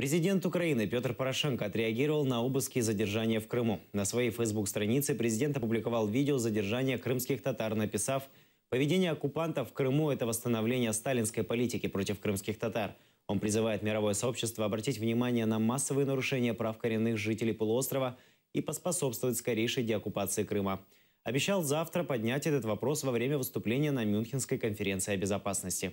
Президент Украины Петр Порошенко отреагировал на обыски и задержания в Крыму. На своей фейсбук-странице президент опубликовал видео задержания крымских татар, написав «Поведение оккупантов в Крыму – это восстановление сталинской политики против крымских татар». Он призывает мировое сообщество обратить внимание на массовые нарушения прав коренных жителей полуострова и поспособствовать скорейшей деоккупации Крыма. Обещал завтра поднять этот вопрос во время выступления на Мюнхенской конференции о безопасности.